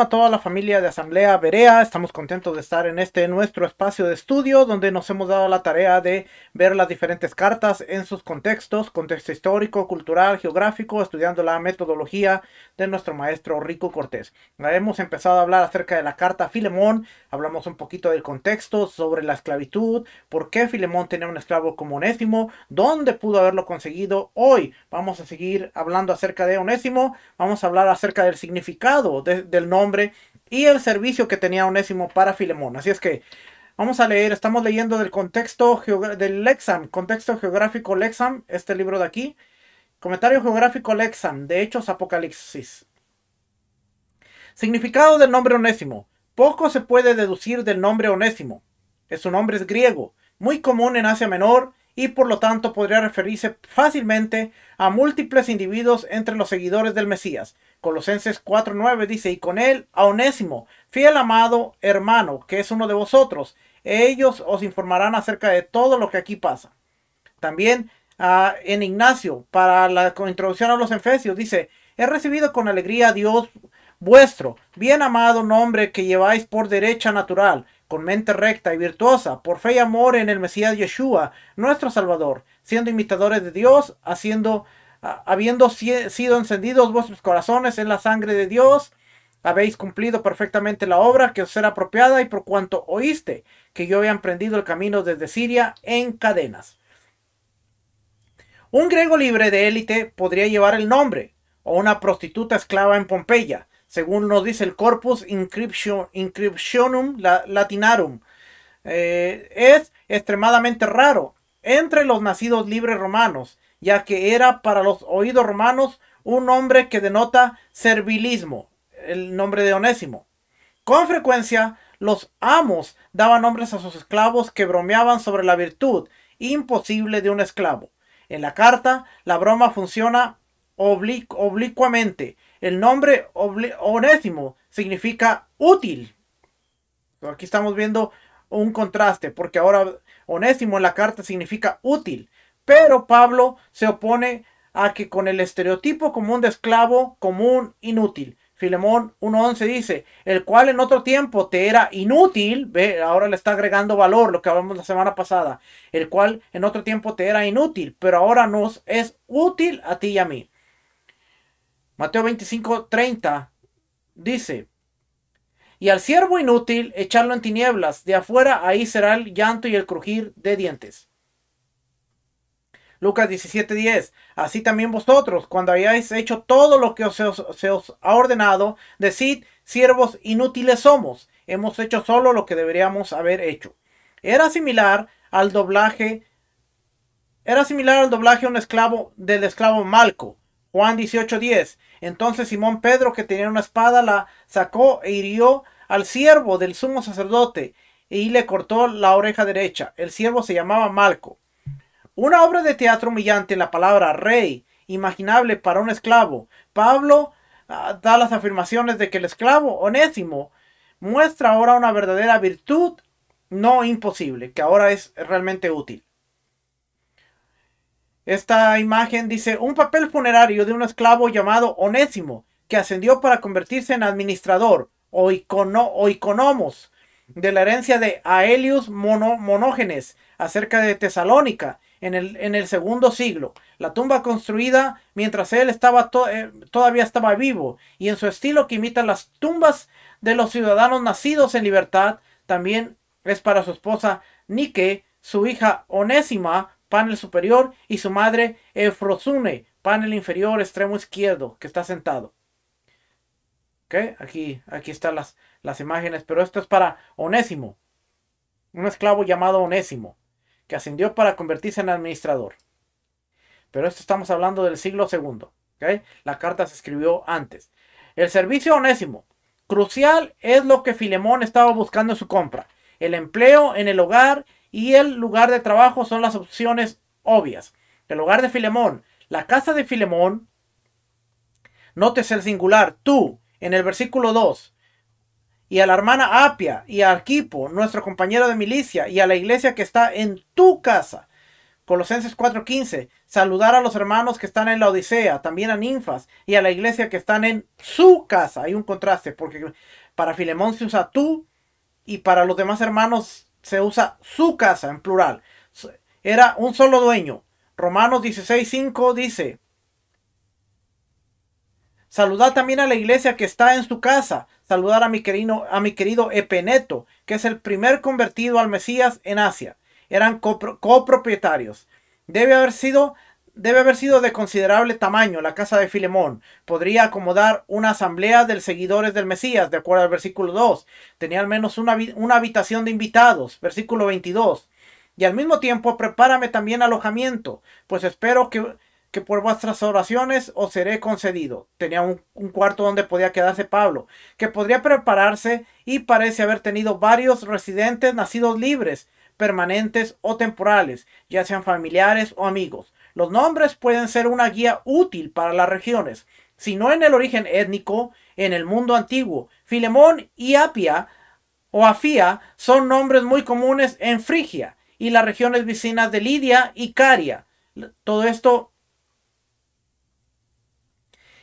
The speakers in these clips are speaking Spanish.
a toda la familia de Asamblea Berea. Estamos contentos de estar en este nuestro espacio de estudio donde nos hemos dado la tarea de ver las diferentes cartas en sus contextos, contexto histórico, cultural, geográfico, estudiando la metodología de nuestro maestro Rico Cortés. Hemos empezado a hablar acerca de la carta Filemón, hablamos un poquito del contexto sobre la esclavitud, por qué Filemón tenía un esclavo como Onésimo, dónde pudo haberlo conseguido. Hoy vamos a seguir hablando acerca de Onésimo, vamos a hablar acerca del significado del nombre y el servicio que tenía Onésimo para Filemón. Así es que vamos a leer, estamos leyendo del contexto del Lexam, contexto geográfico Lexam, este libro de aquí. Comentario geográfico Lexam, de Hechos Apocalipsis. Significado del nombre Onésimo. Poco se puede deducir del nombre Onésimo. Su nombre es griego, muy común en Asia Menor y por lo tanto podría referirse fácilmente a múltiples individuos entre los seguidores del Mesías, Colosenses 4.9 dice, y con él a Onésimo, fiel amado hermano, que es uno de vosotros. Ellos os informarán acerca de todo lo que aquí pasa. También ah, en Ignacio, para la introducción a los Efesios, dice, he recibido con alegría a Dios vuestro, bien amado nombre que lleváis por derecha natural, con mente recta y virtuosa, por fe y amor en el Mesías Yeshua, nuestro Salvador, siendo imitadores de Dios, haciendo habiendo sido encendidos vuestros corazones en la sangre de Dios, habéis cumplido perfectamente la obra que os era apropiada y por cuanto oíste que yo había emprendido el camino desde Siria en cadenas. Un griego libre de élite podría llevar el nombre, o una prostituta esclava en Pompeya, según nos dice el Corpus Inscriptionum Latinarum. Eh, es extremadamente raro entre los nacidos libres romanos ya que era para los oídos romanos un nombre que denota servilismo, el nombre de Onésimo. Con frecuencia, los amos daban nombres a sus esclavos que bromeaban sobre la virtud imposible de un esclavo. En la carta, la broma funciona oblicuamente. El nombre Onésimo significa útil. Aquí estamos viendo un contraste, porque ahora Onésimo en la carta significa útil. Pero Pablo se opone a que con el estereotipo común de esclavo común inútil. Filemón 1.11 dice, el cual en otro tiempo te era inútil, ve, ahora le está agregando valor, lo que hablamos la semana pasada, el cual en otro tiempo te era inútil, pero ahora nos es útil a ti y a mí. Mateo 25.30 dice, y al siervo inútil echarlo en tinieblas, de afuera ahí será el llanto y el crujir de dientes. Lucas 17:10. Así también vosotros, cuando hayáis hecho todo lo que os, se os ha ordenado, decid, siervos inútiles somos, hemos hecho solo lo que deberíamos haber hecho. Era similar al doblaje, era similar al doblaje un esclavo, del esclavo Malco. Juan 18:10. Entonces Simón Pedro, que tenía una espada, la sacó e hirió al siervo del sumo sacerdote y le cortó la oreja derecha. El siervo se llamaba Malco. Una obra de teatro humillante, la palabra rey, imaginable para un esclavo. Pablo ah, da las afirmaciones de que el esclavo onésimo muestra ahora una verdadera virtud no imposible, que ahora es realmente útil. Esta imagen dice un papel funerario de un esclavo llamado Onésimo, que ascendió para convertirse en administrador o, icono, o iconomos de la herencia de Aelius Monógenes acerca de Tesalónica, en el, en el segundo siglo. La tumba construida mientras él estaba eh, todavía estaba vivo y en su estilo que imita las tumbas de los ciudadanos nacidos en libertad, también es para su esposa Nike, su hija Onésima, panel superior, y su madre Efrosune, panel inferior, extremo izquierdo, que está sentado. ¿Okay? Aquí, aquí están las, las imágenes, pero esto es para Onésimo, un esclavo llamado Onésimo que ascendió para convertirse en administrador. Pero esto estamos hablando del siglo II. La carta se escribió antes. El servicio onésimo. Crucial es lo que Filemón estaba buscando en su compra. El empleo en el hogar y el lugar de trabajo son las opciones obvias. El hogar de Filemón, la casa de Filemón, nótese el singular, tú, en el versículo 2, y a la hermana Apia y a Arquipo, nuestro compañero de milicia, y a la iglesia que está en tu casa. Colosenses 4:15, saludar a los hermanos que están en la Odisea, también a ninfas, y a la iglesia que están en su casa. Hay un contraste, porque para Filemón se usa tú y para los demás hermanos se usa su casa en plural. Era un solo dueño. Romanos 16:5 dice, Saludar también a la iglesia que está en su casa saludar a mi, querido, a mi querido Epeneto, que es el primer convertido al Mesías en Asia. Eran copropietarios. Debe haber sido debe haber sido de considerable tamaño la casa de Filemón. Podría acomodar una asamblea de seguidores del Mesías, de acuerdo al versículo 2. Tenía al menos una, una, habitación de invitados, versículo 22. Y al mismo tiempo prepárame también alojamiento, pues espero que, que por vuestras oraciones os seré concedido. Tenía un, cuarto donde podía quedarse Pablo, que podría prepararse y parece haber tenido varios residentes nacidos libres, permanentes o temporales, ya sean familiares o amigos. Los nombres pueden ser una guía útil para las regiones, si no en el origen étnico, en el mundo antiguo. Filemón y Apia o Afia. son nombres muy comunes en Frigia y las regiones vecinas de Lidia y Caria. Todo esto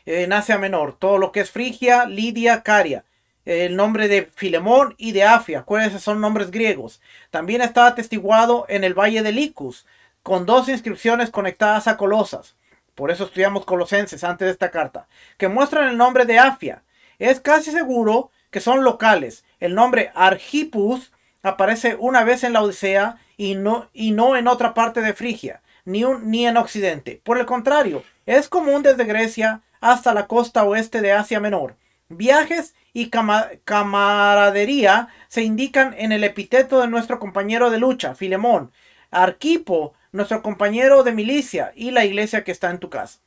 en eh, Asia Menor, todo lo que es Frigia, Lidia, Caria, el nombre de Filemón y de Afia, cuáles son nombres griegos. También está atestiguado en el valle de Licus, con dos inscripciones conectadas a Colosas, por eso estudiamos Colosenses antes de esta carta, que muestran el nombre de Afia. Es casi seguro que son locales. El nombre Argipus aparece una vez en la Odisea y no, y no en otra parte de Frigia, ni, ni en Occidente. Por el contrario, es común desde Grecia, hasta la costa oeste de Asia Menor. Viajes y camaradería se indican en el epíteto de nuestro compañero de lucha, Filemón, Arquipo, nuestro compañero de milicia y la iglesia que está en tu casa.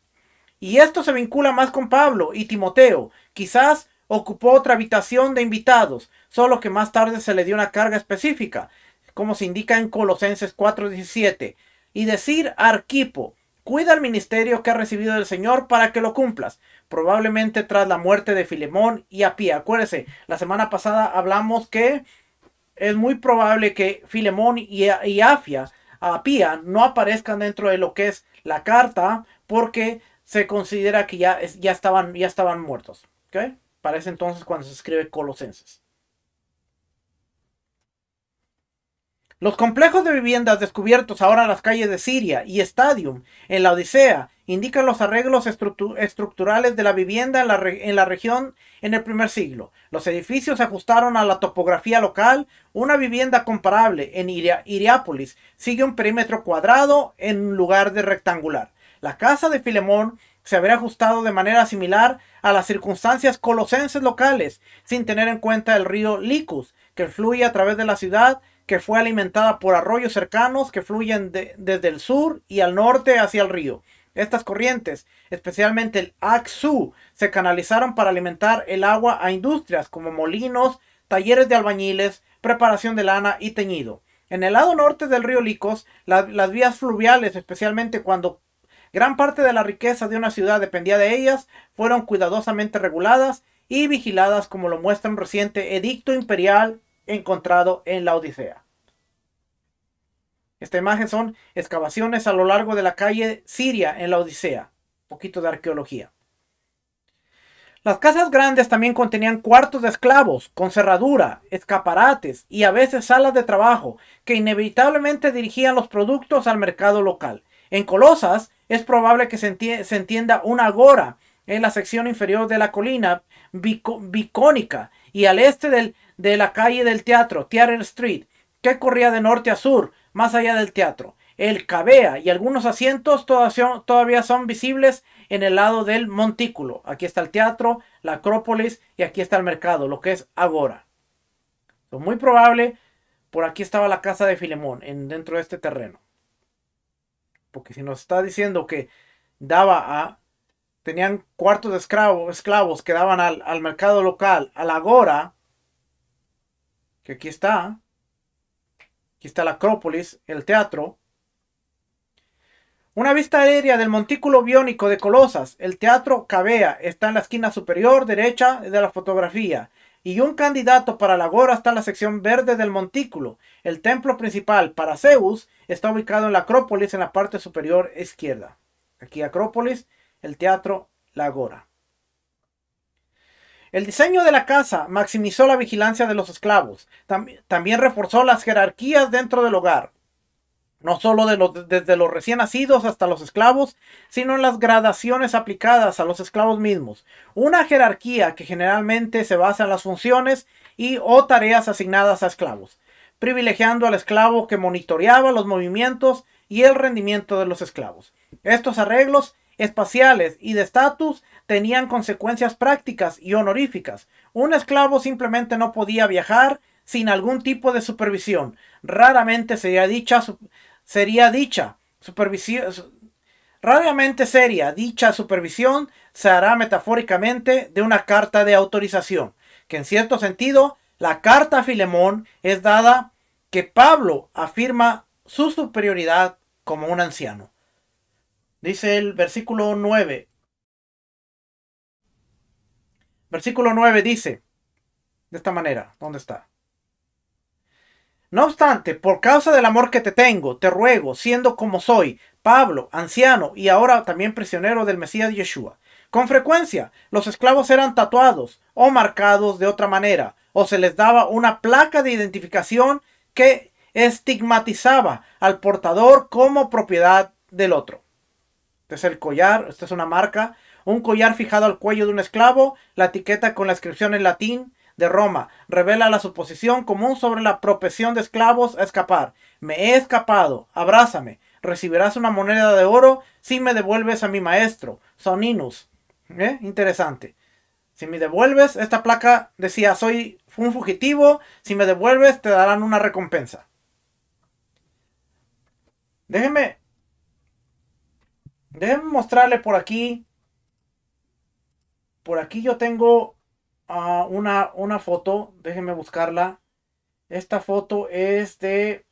Y esto se vincula más con Pablo y Timoteo. Quizás ocupó otra habitación de invitados, solo que más tarde se le dio una carga específica, como se indica en Colosenses 4:17. Y decir Arquipo Cuida el ministerio que ha recibido el Señor para que lo cumplas, probablemente tras la muerte de Filemón y Apía. Acuérdese, la semana pasada hablamos que es muy probable que Filemón y, y Afia, Apía no aparezcan dentro de lo que es la carta porque se considera que ya, ya, estaban, ya estaban muertos. ¿okay? Parece entonces cuando se escribe Colosenses. Los complejos de viviendas descubiertos ahora en las calles de Siria y Stadium en la Odisea indican los arreglos estructurales de la vivienda en la, región en el primer siglo. Los edificios se ajustaron a la topografía local. Una vivienda comparable en Iriápolis sigue un perímetro cuadrado en lugar de rectangular. La casa de Filemón se habría ajustado de manera similar a las circunstancias colosenses locales, sin tener en cuenta el río Licus, que fluye a través de la ciudad que fue alimentada por arroyos cercanos que fluyen desde el sur y al norte hacia el río. Estas corrientes, especialmente el Aksu, se canalizaron para alimentar el agua a industrias como molinos, talleres de albañiles, preparación de lana y teñido. En el lado norte del río Licos, las vías fluviales, especialmente cuando gran parte de la riqueza de una ciudad dependía de ellas, fueron cuidadosamente reguladas y vigiladas como lo muestra un reciente edicto imperial encontrado en la Odisea. Esta imagen son excavaciones a lo largo de la calle Siria en la Odisea. Un poquito de arqueología. Las casas grandes también contenían cuartos de esclavos, con cerradura, escaparates y a veces salas de trabajo, que inevitablemente dirigían los productos al mercado local. En Colosas es probable que se, entienda una agora en la sección inferior de la colina bicónica y al este del de la calle del teatro, Theater Street, que corría de norte a sur, más allá del teatro. El cabea y algunos asientos todavía son visibles en el lado del montículo. Aquí está el teatro, la Acrópolis y aquí está el mercado, lo que es Agora. Muy probable, por aquí estaba la casa de Filemón, en, dentro de este terreno. Porque si nos está diciendo que daba a... Tenían cuartos de esclavos, esclavos que daban al, al mercado local, a la Agora, aquí está, aquí está la Acrópolis, el teatro. Una vista aérea del montículo biónico de Colosas, el teatro Cabea, está en la esquina superior derecha de la fotografía. Y un candidato para la Agora está en la sección verde del montículo. El templo principal para Zeus está ubicado en la Acrópolis en la parte superior izquierda. Aquí Acrópolis, el teatro, la Agora. El diseño de la casa maximizó la vigilancia de los esclavos. también reforzó las jerarquías dentro del hogar. No solo desde los recién nacidos hasta los esclavos, sino en las gradaciones aplicadas a los esclavos mismos. Una jerarquía que generalmente se basa en las funciones y o tareas asignadas a esclavos, privilegiando al esclavo que monitoreaba los movimientos y el rendimiento de los esclavos. Estos arreglos espaciales y de estatus tenían consecuencias prácticas y honoríficas. Un esclavo simplemente no podía viajar sin algún tipo de supervisión. Raramente sería dicha, sería dicha supervisión. Raramente sería dicha supervisión se hará metafóricamente de una carta de autorización, que en cierto sentido la carta a Filemón es dada que Pablo afirma su superioridad como un anciano. Dice el versículo 9. Versículo 9 dice, de esta manera, ¿dónde está? No obstante, por causa del amor que te tengo, te ruego, siendo como soy, Pablo, anciano y ahora también prisionero del Mesías Yeshua. Con frecuencia, los esclavos eran tatuados o marcados de otra manera, o se les daba una placa de identificación que estigmatizaba al portador como propiedad del otro. Este es el collar, esta es una marca. Un collar fijado al cuello de un esclavo, la etiqueta con la inscripción en latín de Roma revela la suposición común sobre la propensión de esclavos a escapar. Me he escapado, abrázame, recibirás una moneda de oro si me devuelves a mi maestro, Soninus. ¿Eh? Interesante. Si me devuelves, esta placa decía, soy un fugitivo, si me devuelves te darán una recompensa. déjeme Déjenme mostrarle por aquí. Por aquí yo tengo ah, una, una foto. Déjenme buscarla. Esta foto es de...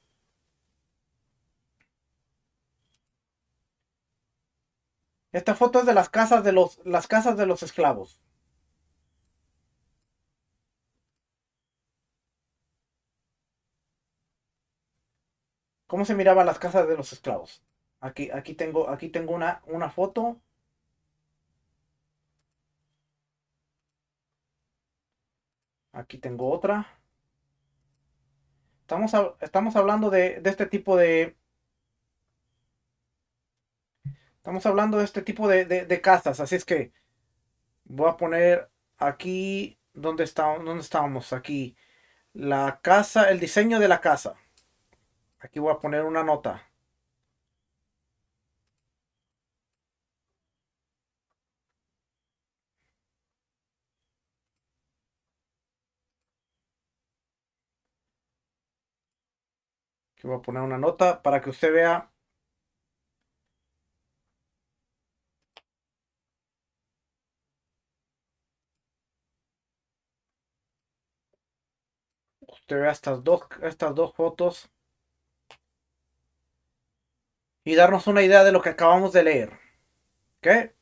Esta foto es de las casas de los, las casas de los esclavos. ¿Cómo se miraban las casas de los esclavos? Aquí, aquí tengo, aquí tengo una, una foto. Aquí tengo otra. Estamos, estamos hablando de, de, este tipo de... Estamos hablando de este tipo de, de, de casas. Así es que voy a poner aquí donde, está, donde estábamos. Aquí la casa, el diseño de la casa. Aquí voy a poner una nota. voy a poner una nota para que usted vea. Usted vea estas dos, estas dos fotos. Y darnos una idea de lo que acabamos de leer. ¿Ok?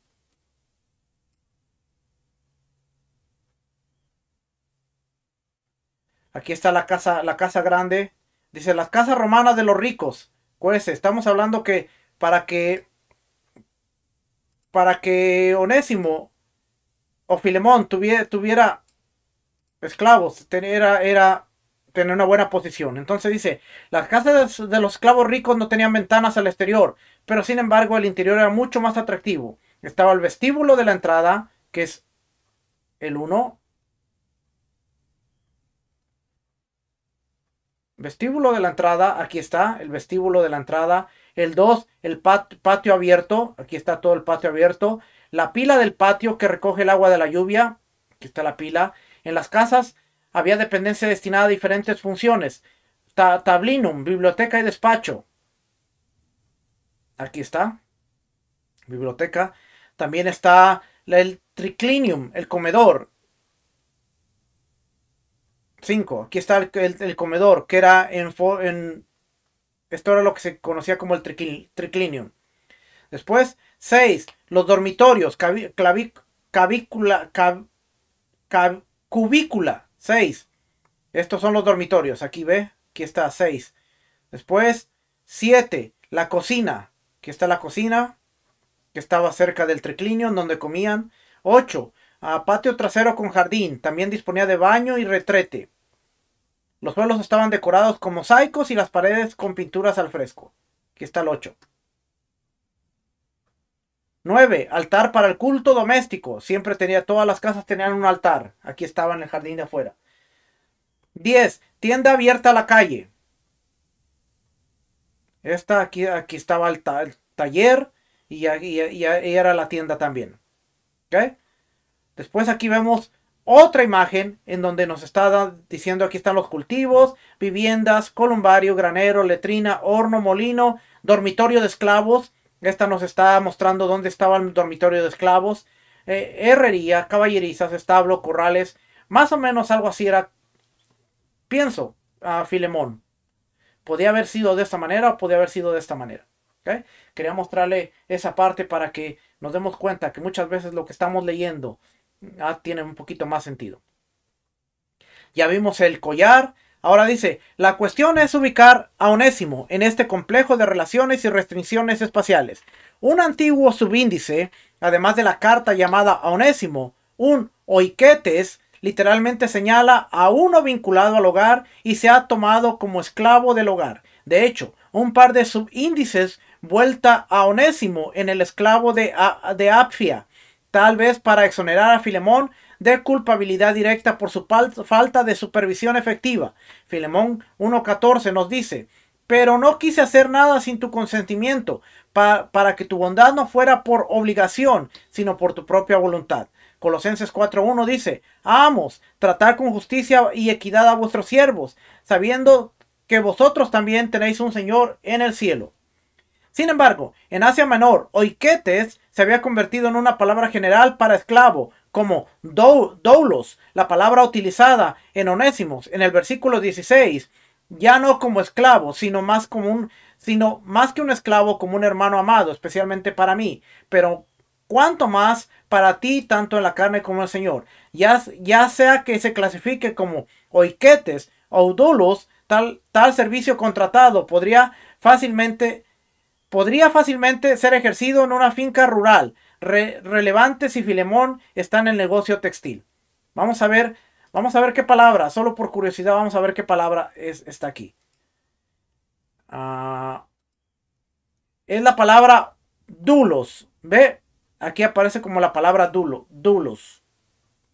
Aquí está la casa, la casa grande. Dice, las casas romanas de los ricos. Pues estamos hablando que para que para que Onésimo o Filemón tuviera, esclavos, era, era tener una buena posición. Entonces dice, las casas de los esclavos ricos no tenían ventanas al exterior, pero sin embargo el interior era mucho más atractivo. Estaba el vestíbulo de la entrada, que es el 1, Vestíbulo de la entrada, aquí está el vestíbulo de la entrada. El 2, el patio abierto, aquí está todo el patio abierto. La pila del patio que recoge el agua de la lluvia, aquí está la pila. En las casas había dependencia destinada a diferentes funciones. tablinum, biblioteca y despacho. Aquí está. Biblioteca. También está el triclinium, el comedor. 5. Aquí está el, comedor, que era en, Esto era lo que se conocía como el tricl, triclinium. Después, 6. Los dormitorios, cavícula, cubícula. 6. Estos son los dormitorios. Aquí ve, aquí está 6. Después, 7. La cocina. Aquí está la cocina, que estaba cerca del triclinio, donde comían. 8. A patio trasero con jardín. También disponía de baño y retrete. Los pueblos estaban decorados con mosaicos y las paredes con pinturas al fresco. Aquí está el 8. 9. Altar para el culto doméstico. Siempre tenía, todas las casas tenían un altar. Aquí estaba en el jardín de afuera. 10. Tienda abierta a la calle. Esta aquí, aquí estaba el, taller y, ahí era la tienda también. ¿Okay? Después aquí vemos otra imagen en donde nos está diciendo aquí están los cultivos, viviendas, columbario, granero, letrina, horno, molino, dormitorio de esclavos. Esta nos está mostrando dónde estaba el dormitorio de esclavos. Eh, herrería, caballerizas, establo, corrales. Más o menos algo así era, pienso, a Filemón. Podía haber sido de esta manera o podía haber sido de esta manera. Quería mostrarle esa parte para que nos demos cuenta que muchas veces lo que estamos leyendo ah, tiene un poquito más sentido. Ya vimos el collar. Ahora dice, la cuestión es ubicar a Onésimo en este complejo de relaciones y restricciones espaciales. Un antiguo subíndice, además de la carta llamada a Onésimo, un oiquetes, literalmente señala a uno vinculado al hogar y se ha tomado como esclavo del hogar. De hecho, un par de subíndices vuelta a Onésimo en el esclavo de, de Apfia tal vez para exonerar a Filemón de culpabilidad directa por su falta de supervisión efectiva. Filemón 1.14 nos dice, pero no quise hacer nada sin tu consentimiento, para que tu bondad no fuera por obligación, sino por tu propia voluntad. Colosenses 4.1 dice, amos, tratar con justicia y equidad a vuestros siervos, sabiendo que vosotros también tenéis un Señor en el cielo. Sin embargo, en Asia Menor, Oiquetes se había convertido en una palabra general para esclavo, como doulos, la palabra utilizada en Onésimos en el versículo 16, ya no como esclavo, sino más como un sino más que un esclavo como un hermano amado, especialmente para mí, pero cuanto más para ti, tanto en la carne como en el Señor, ya, ya sea que se clasifique como oiquetes o doulos, tal, tal servicio contratado podría fácilmente podría fácilmente ser ejercido en una finca rural, relevante si Filemón está en el negocio textil. Vamos a ver, vamos a ver qué palabra, solo por curiosidad, vamos a ver qué palabra es, está aquí. Ah, es la palabra dulos. ¿Ve? Aquí aparece como la palabra dulo, dulos,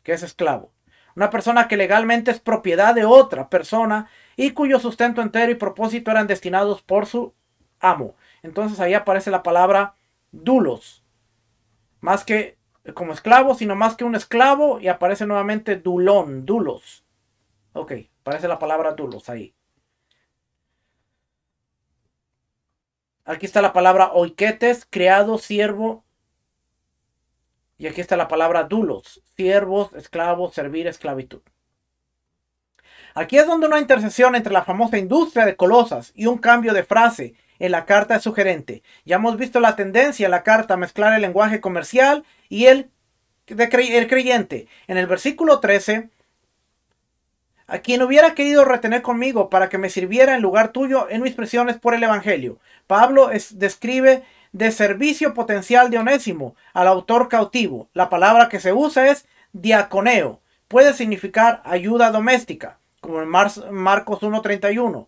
que es esclavo. Una persona que legalmente es propiedad de otra persona y cuyo sustento entero y propósito eran destinados por su amo. Entonces ahí aparece la palabra dulos. Más que como esclavo, sino más que un esclavo y aparece nuevamente dulón, dulos. Ok, aparece la palabra dulos ahí. Aquí está la palabra oiquetes, criado, siervo. Y aquí está la palabra dulos, siervos, esclavos, servir, esclavitud. Aquí es donde una intersección entre la famosa industria de Colosas y un cambio de frase en la carta de su Ya hemos visto la tendencia en la carta a mezclar el lenguaje comercial y el, el creyente. En el versículo 13, a quien hubiera querido retener conmigo para que me sirviera en lugar tuyo en mis presiones por el Evangelio. Pablo es, describe de servicio potencial de Onésimo al autor cautivo. La palabra que se usa es diaconeo. Puede significar ayuda doméstica, como en Marcos 1.31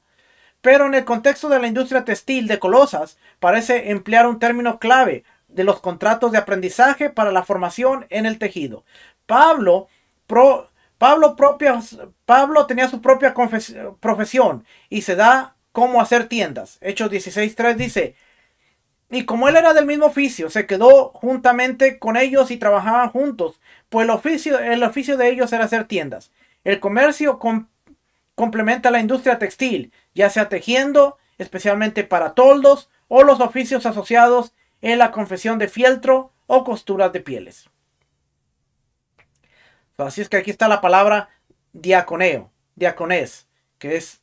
pero en el contexto de la industria textil de Colosas, parece emplear un término clave de los contratos de aprendizaje para la formación en el tejido. Pablo, Pablo, Pablo tenía su propia profesión y se da cómo hacer tiendas. Hechos 16.3 dice, y como él era del mismo oficio, se quedó juntamente con ellos y trabajaban juntos, pues el oficio, el oficio de ellos era hacer tiendas. El comercio complementa la industria textil, ya sea tejiendo, especialmente para toldos, o los oficios asociados en la confesión de fieltro o costuras de pieles. Así es que aquí está la palabra diaconeo, diaconés, que es,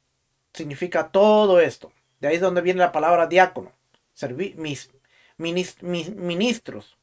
significa todo esto. De ahí es donde viene la palabra diácono, Servir mis, ministros.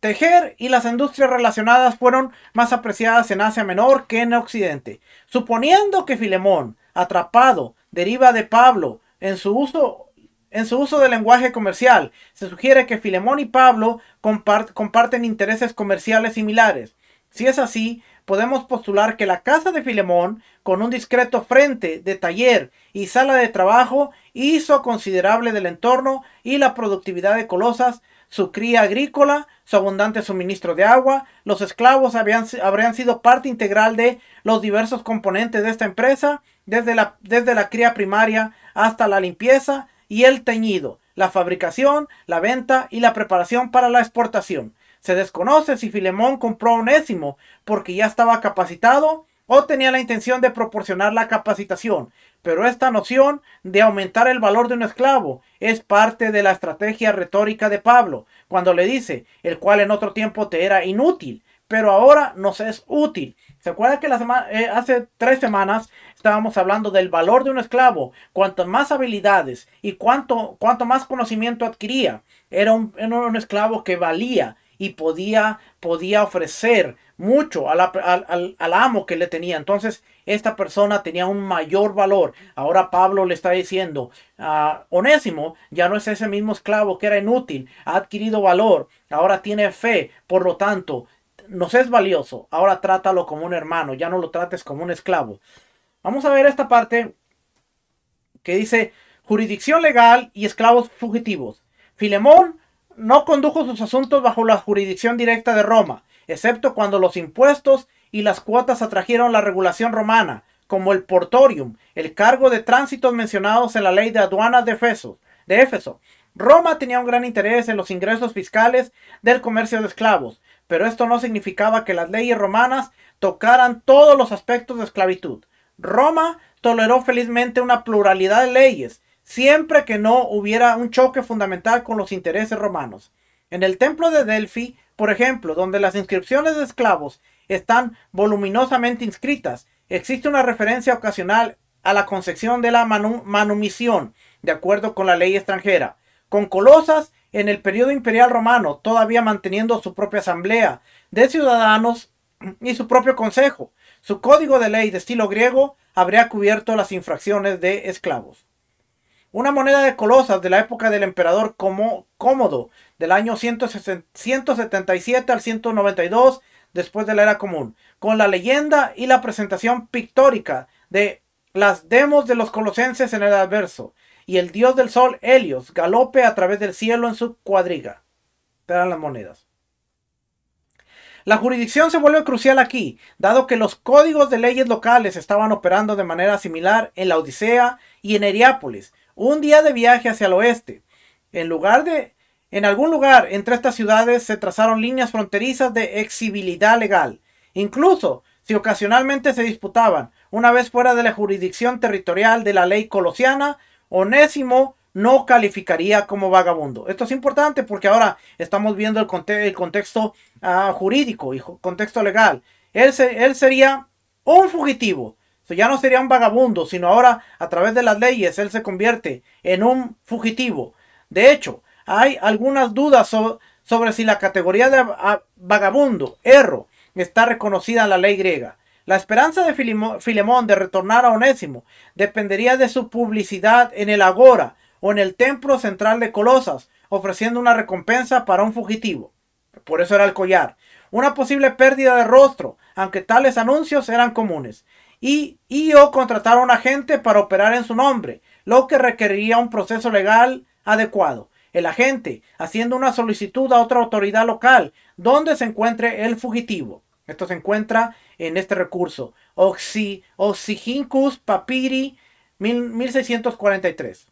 Tejer y las industrias relacionadas fueron más apreciadas en Asia Menor que en Occidente, suponiendo que Filemón atrapado deriva de Pablo. En su uso, en su uso del lenguaje comercial, se sugiere que Filemón y Pablo comparten intereses comerciales similares. Si es así, podemos postular que la casa de Filemón, con un discreto frente de taller y sala de trabajo, hizo considerable del entorno y la productividad de Colosas su cría agrícola, su abundante suministro de agua. Los esclavos habían, habrían sido parte integral de los diversos componentes de esta empresa, desde la, desde la cría primaria hasta la limpieza y el teñido, la fabricación, la venta y la preparación para la exportación. Se desconoce si Filemón compró un Onésimo porque ya estaba capacitado o tenía la intención de proporcionar la capacitación, pero esta noción de aumentar el valor de un esclavo es parte de la estrategia retórica de Pablo, cuando le dice, el cual en otro tiempo te era inútil, pero ahora nos es útil. ¿Se acuerda que eh, hace tres semanas estábamos hablando del valor de un esclavo? Cuantas más habilidades y cuánto más conocimiento adquiría, era un esclavo que valía, y podía, podía ofrecer mucho al, amo que le tenía. Entonces, esta persona tenía un mayor valor. Ahora Pablo le está diciendo, a ah, Onésimo ya no es ese mismo esclavo que era inútil, ha adquirido valor, ahora tiene fe, por lo tanto, nos es valioso. Ahora trátalo como un hermano, ya no lo trates como un esclavo. Vamos a ver esta parte que dice jurisdicción legal y esclavos fugitivos. Filemón no condujo sus asuntos bajo la jurisdicción directa de Roma, excepto cuando los impuestos y las cuotas atrajeron la regulación romana, como el portorium, el cargo de tránsitos mencionados en la ley de aduanas de Éfeso. De Éfeso. Roma tenía un gran interés en los ingresos fiscales del comercio de esclavos, pero esto no significaba que las leyes romanas tocaran todos los aspectos de esclavitud. Roma toleró felizmente una pluralidad de leyes, siempre que no hubiera un choque fundamental con los intereses romanos. En el templo de Delphi, por ejemplo, donde las inscripciones de esclavos están voluminosamente inscritas, existe una referencia ocasional a la concepción de la manumisión, de acuerdo con la ley extranjera. Con Colosas, en el periodo imperial romano, todavía manteniendo su propia asamblea de ciudadanos y su propio consejo, su código de ley de estilo griego habría cubierto las infracciones de esclavos. Una moneda de colosas de la época del emperador como Cómodo, del año 177 al 192 después de la era común, con la leyenda y la presentación pictórica de las demos de los colosenses en el adverso, y el dios del sol Helios galope a través del cielo en su cuadriga. Eran las monedas. La jurisdicción se vuelve crucial aquí, dado que los códigos de leyes locales estaban operando de manera similar en la Odisea y en Heriápolis, un día de viaje hacia el oeste. En lugar de en algún lugar entre estas ciudades se trazaron líneas fronterizas de exibilidad legal, incluso si ocasionalmente se disputaban, una vez fuera de la jurisdicción territorial de la ley colosiana, Onésimo no calificaría como vagabundo. Esto es importante porque ahora estamos viendo el, contexto ah, jurídico y contexto legal. él sería un fugitivo, ya no sería un vagabundo, sino ahora a través de las leyes él se convierte en un fugitivo. De hecho, hay algunas dudas sobre si la categoría de vagabundo, erro, está reconocida en la ley griega. La esperanza de Filemón de retornar a Onésimo dependería de su publicidad en el Agora o en el templo central de Colosas, ofreciendo una recompensa para un fugitivo. Por eso era el collar. Una posible pérdida de rostro, aunque tales anuncios eran comunes y, o contratar a un agente para operar en su nombre, lo que requeriría un proceso legal adecuado. El agente haciendo una solicitud a otra autoridad local donde se encuentre el fugitivo. Esto se encuentra en este recurso. Oxy, papiri 1643.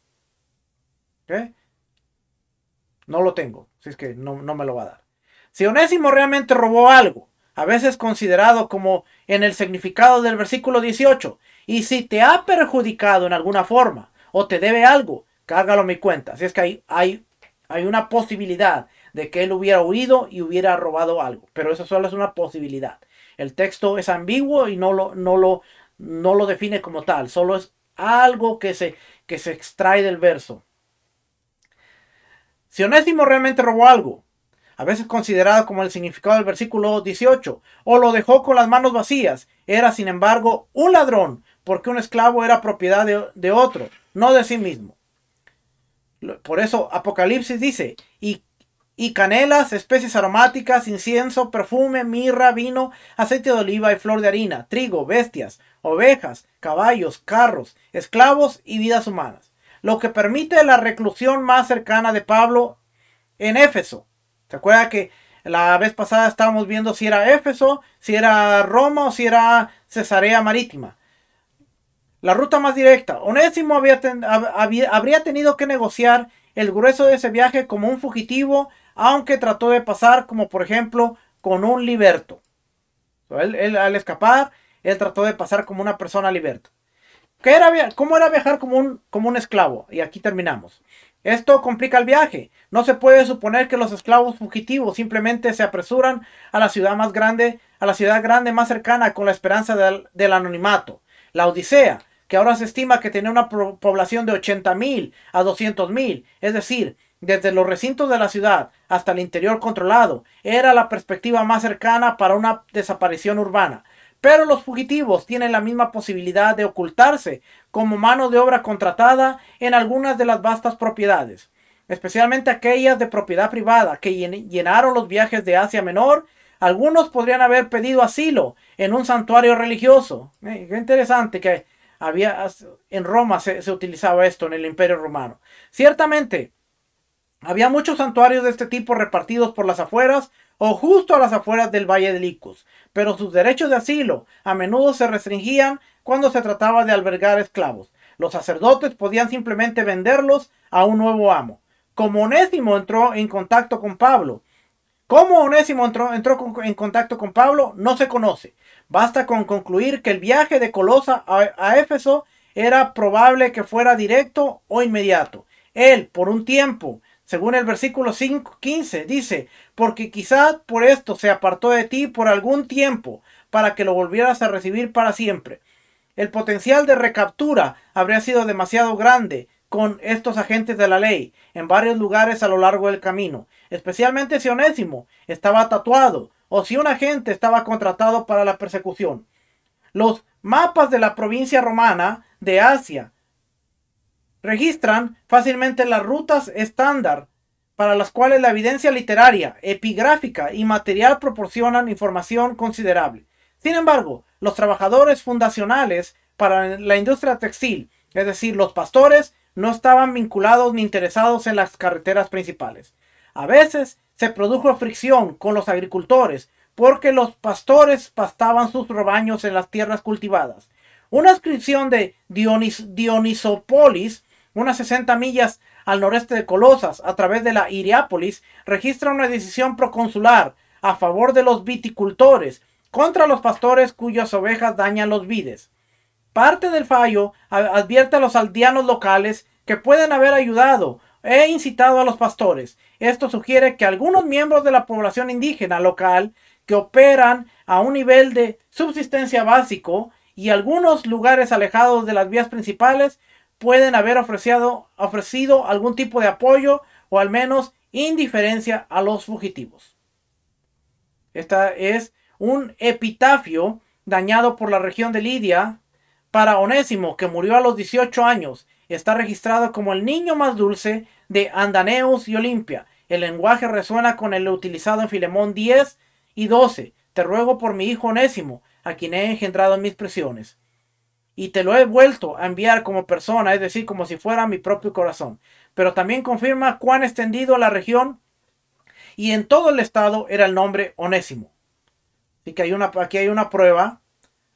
No lo tengo, si es que no, no me lo va a dar. Si Onésimo realmente robó algo, a veces considerado como en el significado del versículo 18, y si te ha perjudicado en alguna forma o te debe algo, cárgalo a mi cuenta. Así es que hay, hay, hay una posibilidad de que él hubiera huido y hubiera robado algo, pero eso solo es una posibilidad. El texto es ambiguo y no lo, no lo, no lo define como tal, solo es algo que se, que se extrae del verso. Si Onésimo realmente robó algo, a veces considerado como el significado del versículo 18, o lo dejó con las manos vacías. Era, sin embargo, un ladrón, porque un esclavo era propiedad de, otro, no de sí mismo. Por eso Apocalipsis dice, y, y canelas, especies aromáticas, incienso, perfume, mirra, vino, aceite de oliva y flor de harina, trigo, bestias, ovejas, caballos, carros, esclavos y vidas humanas, lo que permite la reclusión más cercana de Pablo en Éfeso se acuerdan que la vez pasada estábamos viendo si era Éfeso, si era Roma o si era Cesarea Marítima? La ruta más directa. Onésimo habría tenido que negociar el grueso de ese viaje como un fugitivo, aunque trató de pasar como por ejemplo con un liberto. Él, al escapar, él trató de pasar como una persona liberta. ¿Cómo era viajar como un esclavo? Y aquí terminamos. Esto complica el viaje. No se puede suponer que los esclavos fugitivos simplemente se apresuran a la ciudad más grande, a la ciudad grande más cercana con la esperanza del, anonimato. La Odisea, que ahora se estima que tenía una población de 80.000 a 200.000, es decir, desde los recintos de la ciudad hasta el interior controlado, era la perspectiva más cercana para una desaparición urbana. Pero los fugitivos tienen la misma posibilidad de ocultarse como mano de obra contratada en algunas de las vastas propiedades, especialmente aquellas de propiedad privada que llenaron los viajes de Asia Menor. Algunos podrían haber pedido asilo en un santuario religioso. Eh, qué interesante que había en Roma se, se utilizaba esto en el Imperio Romano. Ciertamente, había muchos santuarios de este tipo repartidos por las afueras o justo a las afueras del Valle de Licus, pero sus derechos de asilo a menudo se restringían cuando se trataba de albergar esclavos. Los sacerdotes podían simplemente venderlos a un nuevo amo. Como Onésimo entró en contacto con Pablo, cómo Onésimo entró, en contacto con Pablo no se conoce. Basta con concluir que el viaje de Colosa a Éfeso era probable que fuera directo o inmediato. Él, por un tiempo, según el versículo 515 dice, porque quizás por esto se apartó de ti por algún tiempo, para que lo volvieras a recibir para siempre. El potencial de recaptura habría sido demasiado grande con estos agentes de la ley en varios lugares a lo largo del camino, especialmente si Onésimo estaba tatuado o si un agente estaba contratado para la persecución. Los mapas de la provincia romana de Asia registran fácilmente las rutas estándar para las cuales la evidencia literaria, epigráfica y material proporcionan información considerable. Sin embargo, los trabajadores fundacionales para la industria textil, es decir, los pastores, no estaban vinculados ni interesados en las carreteras principales. A veces se produjo fricción con los agricultores porque los pastores pastaban sus rebaños en las tierras cultivadas. Una inscripción de Dionisopolis unas 60 millas al noreste de Colosas, a través de la Iriápolis, registra una decisión proconsular a favor de los viticultores contra los pastores cuyas ovejas dañan los vides. Parte del fallo advierte a los aldeanos locales que pueden haber ayudado e incitado a los pastores. Esto sugiere que algunos miembros de la población indígena local que operan a un nivel de subsistencia básico y algunos lugares alejados de las vías principales pueden haber ofrecido, algún tipo de apoyo o al menos indiferencia a los fugitivos. Esta es un epitafio dañado por la región de Lidia para Onésimo, que murió a los 18 años. Está registrado como el niño más dulce de Andaneus y Olimpia. El lenguaje resuena con el utilizado en Filemón 10 y 12. Te ruego por mi hijo Onésimo, a quien he engendrado en mis presiones y te lo he vuelto a enviar como persona, es decir, como si fuera mi propio corazón. Pero también confirma cuán extendido la región y en todo el estado era el nombre Onésimo. Así que hay una, aquí hay una prueba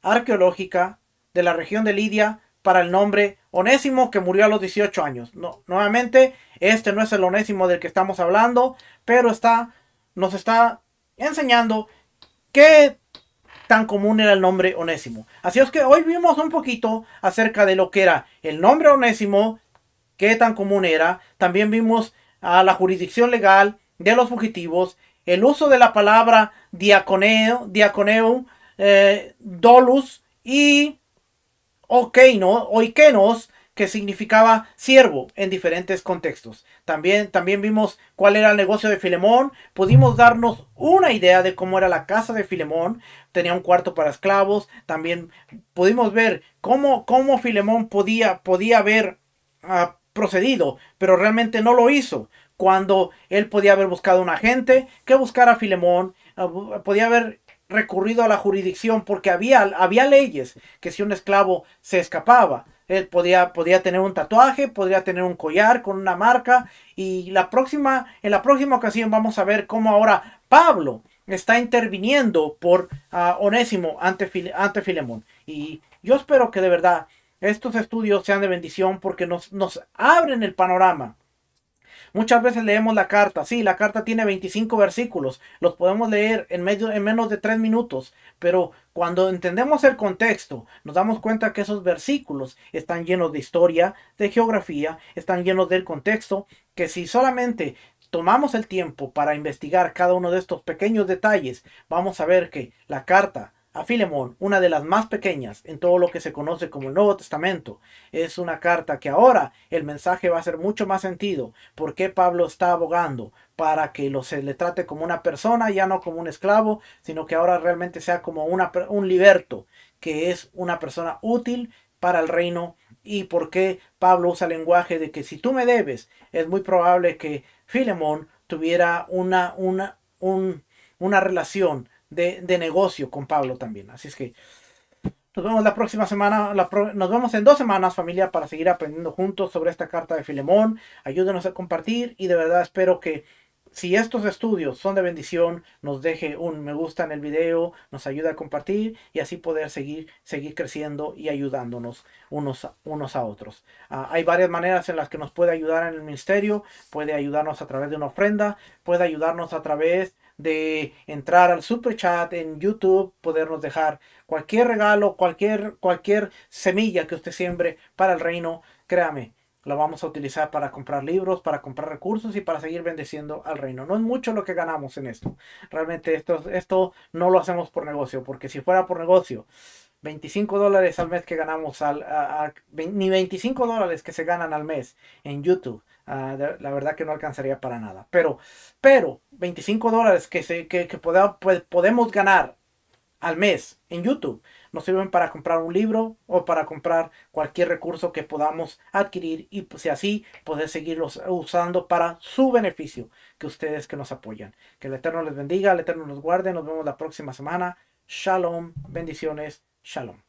arqueológica de la región de Lidia para el nombre Onésimo que murió a los 18 años. No, nuevamente, este no es el Onésimo del que estamos hablando, pero está, nos está enseñando que tan común era el nombre Onésimo. Así es que hoy vimos un poquito acerca de lo que era el nombre Onésimo, qué tan común era. También vimos a la jurisdicción legal de los fugitivos, el uso de la palabra diaconeo, diaconeo, eh, dolus y oikenos, que significaba siervo en diferentes contextos. También, vimos cuál era el negocio de Filemón. Pudimos darnos una idea de cómo era la casa de Filemón. Tenía un cuarto para esclavos. También pudimos ver cómo, Filemón podía, podía haber ah, procedido, pero realmente no lo hizo. Cuando él podía haber buscado un agente que buscara a Filemón, ah, podía haber recurrido a la jurisdicción porque había, había leyes que si un esclavo se escapaba él podía, podía tener un tatuaje, podría tener un collar con una marca. Y la próxima, en la próxima ocasión vamos a ver cómo ahora Pablo está interviniendo por ah, Onésimo ante, Filemón. Y yo espero que de verdad estos estudios sean de bendición porque nos, nos abren el panorama Muchas veces leemos la carta, sí, la carta tiene 25 versículos, los podemos leer en, medio, en menos de 3 minutos, pero cuando entendemos el contexto, nos damos cuenta que esos versículos están llenos de historia, de geografía, están llenos del contexto, que si solamente tomamos el tiempo para investigar cada uno de estos pequeños detalles, vamos a ver que la carta a Filemón, una de las más pequeñas en todo lo que se conoce como el Nuevo Testamento. Es una carta que ahora el mensaje va a hacer mucho más sentido, porque Pablo está abogando para que lo, se le trate como una persona, ya no como un esclavo, sino que ahora realmente sea como un liberto, que es una persona útil para el reino y por qué Pablo usa el lenguaje de que si tú me debes, es muy probable que Filemón tuviera una, una, una relación de, negocio con Pablo también. Así es que nos vemos la próxima semana. nos vemos en dos semanas, familia, para seguir aprendiendo juntos sobre esta carta de Filemón. Ayúdenos a compartir y de verdad espero que si estos estudios son de bendición, nos deje un me gusta en el video, nos ayuda a compartir y así poder seguir, seguir creciendo y ayudándonos unos, a, unos a otros. Ah, hay varias maneras en las que nos puede ayudar en el ministerio. Puede ayudarnos a través de una ofrenda, puede ayudarnos a través de entrar al super chat en YouTube, podernos dejar cualquier regalo, cualquier, cualquier semilla que usted siembre para el reino, créame, Lo vamos a utilizar para comprar libros, para comprar recursos y para seguir bendeciendo al reino. No es mucho lo que ganamos en esto. Realmente esto, esto no lo hacemos por negocio, porque si fuera por negocio, 25 dólares al mes que ganamos, al, ni 25 dólares que se ganan al mes en YouTube. Ah, la verdad que no alcanzaría para nada. Pero, pero 25 dólares que, se, que, pues, podemos ganar al mes en YouTube nos sirven para comprar un libro o para comprar cualquier recurso que podamos adquirir y pues, así poder seguirlos usando para su beneficio que ustedes que nos apoyan. Que el Eterno les bendiga, el Eterno nos guarde. Nos vemos la próxima semana. Shalom, bendiciones. Shalom.